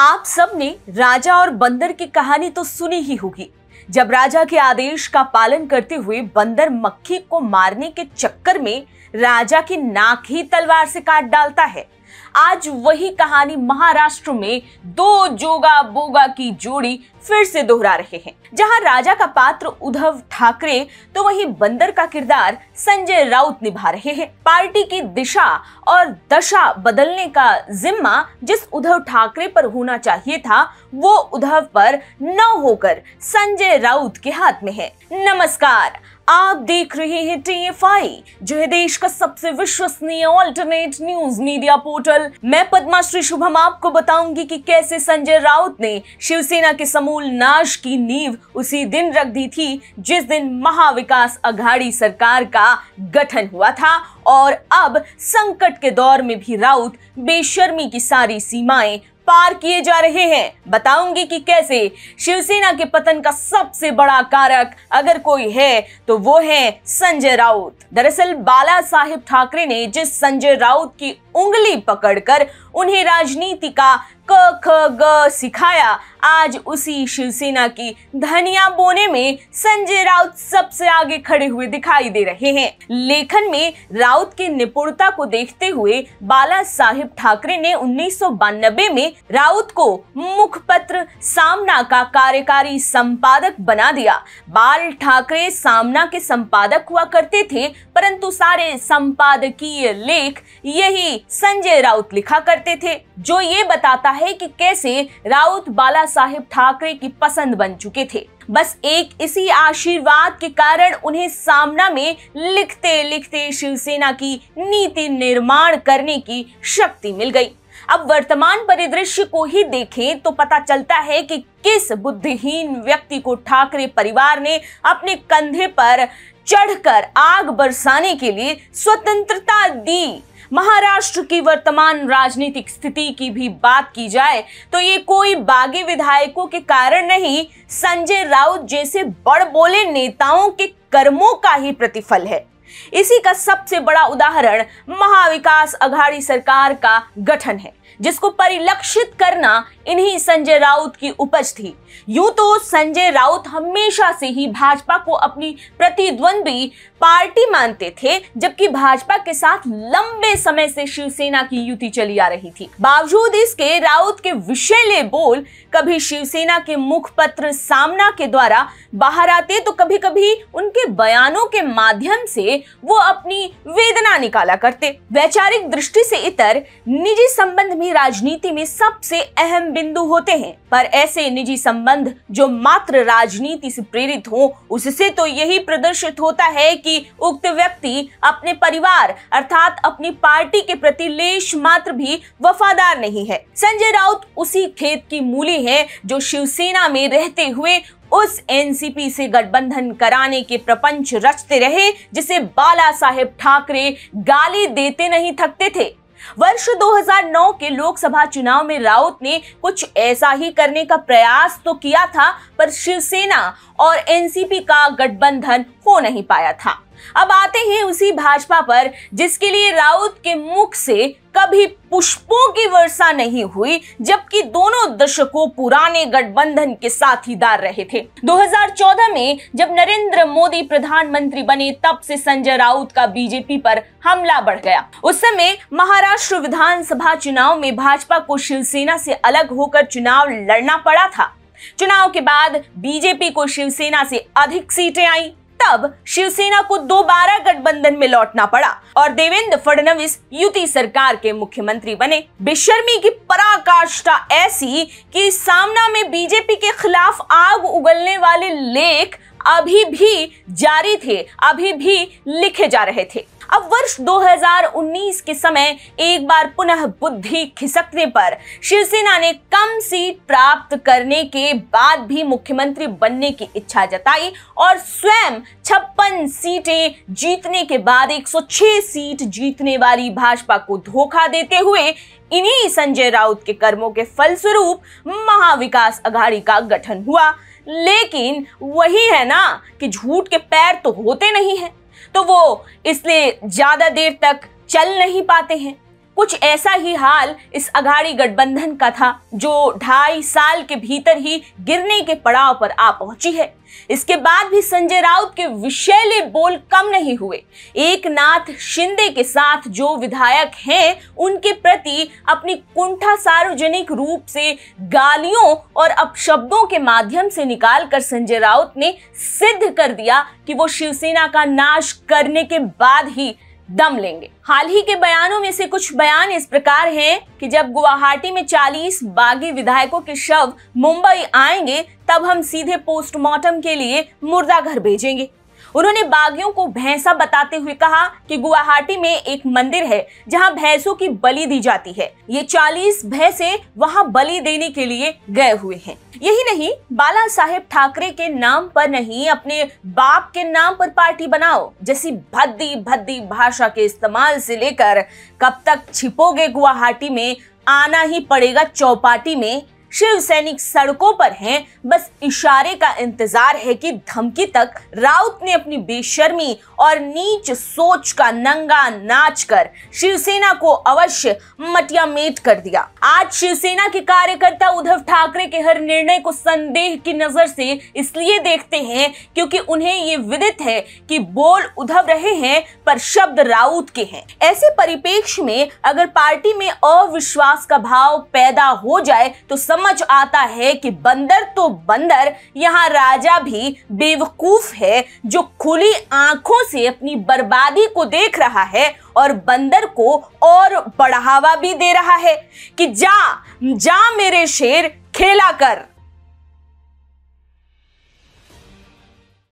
आप सबने राजा और बंदर की कहानी तो सुनी ही होगी जब राजा के आदेश का पालन करते हुए बंदर मक्खी को मारने के चक्कर में राजा की नाक ही तलवार से काट डालता है आज वही कहानी महाराष्ट्र में दो जोगा बोगा की जोड़ी फिर से दोहरा रहे हैं जहां राजा का पात्र उद्धव ठाकरे तो वहीं बंदर का किरदार संजय राउत निभा रहे हैं पार्टी की दिशा और दशा बदलने का जिम्मा जिस उद्धव ठाकरे पर होना चाहिए था वो उद्धव पर न होकर संजय राउत के हाथ में है नमस्कार आप देख रहे हैं टीएफआई जो है देश का सबसे विश्वसनीय अल्टरनेट न्यूज मीडिया पोर्टल मैं पद्माश्री शुभम आपको बताऊंगी कि कैसे संजय राउत ने शिवसेना के समूल नाश की नींव उसी दिन रख दी थी जिस दिन महाविकास अघाड़ी सरकार का गठन हुआ था और अब संकट के दौर में भी राउत बेशर्मी की सारी सीमाएं पार किए जा रहे हैं बताऊंगी कि कैसे शिवसेना के पतन का सबसे बड़ा कारक अगर कोई है तो वो है संजय राउत दरअसल बाला साहेब ठाकरे ने जिस संजय राउत की उंगली पकड़कर उन्हें राजनीति का क ख ग सिखाया आज उसी शिवसेना की धनिया बोने में संजय राउत सबसे आगे खड़े हुए दिखाई दे रहे हैं लेखन में राउत की निपुणता को देखते हुए बाला साहिब ठाकरे ने उन्नीस में राउत को मुखपत्र सामना का कार्यकारी संपादक बना दिया बाल ठाकरे सामना के संपादक हुआ करते थे परंतु सारे संपादकीय लेख यही संजय राउत लिखा करते थे जो ये बताता है है कि कैसे राउत बाला साहेब ठाकरे की पसंद बन चुके थे बस एक इसी आशीर्वाद के कारण उन्हें सामना में लिखते लिखते शिवसेना की नीति निर्माण करने की शक्ति मिल गई अब वर्तमान परिदृश्य को ही देखें तो पता चलता है कि किस बुद्धिहीन व्यक्ति को ठाकरे परिवार ने अपने कंधे पर चढ़कर आग बरसाने के लिए स्वतंत्रता दी महाराष्ट्र की वर्तमान राजनीतिक स्थिति की भी बात की जाए तो ये कोई बागी विधायकों के कारण नहीं संजय राउत जैसे बड़बोले नेताओं के कर्मों का ही प्रतिफल है इसी का सबसे बड़ा उदाहरण महाविकास अघाड़ी सरकार का गठन है जिसको परिलक्षित करना इन्हीं संजय राउत की उपज थी यूं तो संजय राउत हमेशा से ही भाजपा को अपनी प्रतिद्वंद्वी पार्टी मानते थे जबकि भाजपा के साथ लंबे समय से शिवसेना की युति चली आ रही थी बावजूद इसके राउत के विषैले बोल कभी शिवसेना के मुखपत्र सामना के द्वारा बाहर आते तो कभी कभी उनके बयानों के माध्यम से वो अपनी वेदना निकाला करते वैचारिक दृष्टि से इतर निजी संबंध भी राजनीति में सबसे अहम बिंदु होते हैं पर ऐसे निजी संबंध जो मात्र राजनीति से प्रेरित हो उससे तो यही प्रदर्शित होता है कि उक्त व्यक्ति अपने परिवार अर्थात अपनी पार्टी के प्रति लेश मात्र भी वफादार नहीं है संजय राउत उसी खेत की मूली हैं जो शिवसेना में रहते हुए उस एनसीपी से गठबंधन कराने के प्रपंच रचते रहे जिसे बाला साहेब ठाकरे गाली देते नहीं थकते थे वर्ष 2009 के लोकसभा चुनाव में राउत ने कुछ ऐसा ही करने का प्रयास तो किया था पर शिवसेना और एनसीपी का गठबंधन हो नहीं पाया था अब आते हैं उसी भाजपा पर जिसके लिए राउत के मुख से कभी पुष्पों की वर्षा नहीं हुई जबकि दोनों दशकों पुराने गठबंधन के साथीदार रहे थे 2014 में जब नरेंद्र मोदी प्रधानमंत्री बने तब से संजय राउत का बीजेपी पर हमला बढ़ गया उस समय महाराष्ट्र विधानसभा चुनाव में भाजपा को शिवसेना से अलग होकर चुनाव लड़ना पड़ा था चुनाव के बाद बीजेपी को शिवसेना से अधिक सीटें आई तब शिवसेना को दोबारा गठबंधन में लौटना पड़ा और देवेंद्र फडणवीस युति सरकार के मुख्यमंत्री बने बेशर्मी की पराकाष्ठा ऐसी कि सामना में बीजेपी के खिलाफ आग उगलने वाले लेख अभी भी जारी थे अभी भी लिखे जा रहे थे अब वर्ष 2019 के समय एक बार पुनः बुद्धि खिसकने पर शिवसेना ने कम सीट प्राप्त करने के बाद भी मुख्यमंत्री बनने की इच्छा जताई और स्वयं छप्पन सीटें जीतने के बाद 106 सीट जीतने वाली भाजपा को धोखा देते हुए इन्हीं संजय राउत के कर्मों के फलस्वरूप महाविकास अघाड़ी का गठन हुआ लेकिन वही है ना कि झूठ के पैर तो होते नहीं हैं तो वो इसलिए ज़्यादा देर तक चल नहीं पाते हैं कुछ ऐसा ही हाल इस अघाड़ी गठबंधन का था जो ढाई साल के भीतर ही गिरने के पड़ाव पर आ पहुंची है इसके बाद भी संजय राउत के विषैले बोल कम नहीं हुए एक नाथ शिंदे के साथ जो विधायक हैं उनके प्रति अपनी कुंठा सार्वजनिक रूप से गालियों और अपशब्दों के माध्यम से निकालकर संजय राउत ने सिद्ध कर दिया कि वो शिवसेना का नाश करने के बाद ही दम लेंगे हाल ही के बयानों में से कुछ बयान इस प्रकार हैं कि जब गुवाहाटी में 40 बागी विधायकों के शव मुंबई आएंगे तब हम सीधे पोस्टमार्टम के लिए मुर्दा घर भेजेंगे उन्होंने बागियों को भैंसा बताते हुए कहा कि गुवाहाटी में एक मंदिर है जहां भैंसों की बलि दी जाती है ये 40 भैंसे वहां बलि देने के लिए गए हुए हैं यही नहीं बाला साहेब ठाकरे के नाम पर नहीं अपने बाप के नाम पर पार्टी बनाओ जैसी भद्दी भद्दी भाषा के इस्तेमाल से लेकर कब तक छिपोगे गुवाहाटी में आना ही पड़ेगा चौपाटी में शिव सैनिक सड़कों पर हैं बस इशारे का इंतजार है कि धमकी तक राउत ने अपनी बेशर्मी और नीच सोच का नंगा नाच कर शिवसेना को अवश्य मटिया मेट कर दिया आज शिवसेना के कार्यकर्ता उद्धव ठाकरे के हर निर्णय को संदेह की नजर से इसलिए देखते हैं क्योंकि उन्हें ये विदित है कि बोल उद्धव रहे हैं पर शब्द राउत के हैं ऐसे परिपेक्ष में अगर पार्टी में अविश्वास का भाव पैदा हो जाए तो सम समझ आता है कि बंदर तो बंदर यहाँ राजा भी बेवकूफ है जो खुली आंखों से अपनी बर्बादी को देख रहा है और बंदर को और बढ़ावा भी दे रहा है कि जा जा मेरे शेर खेला कर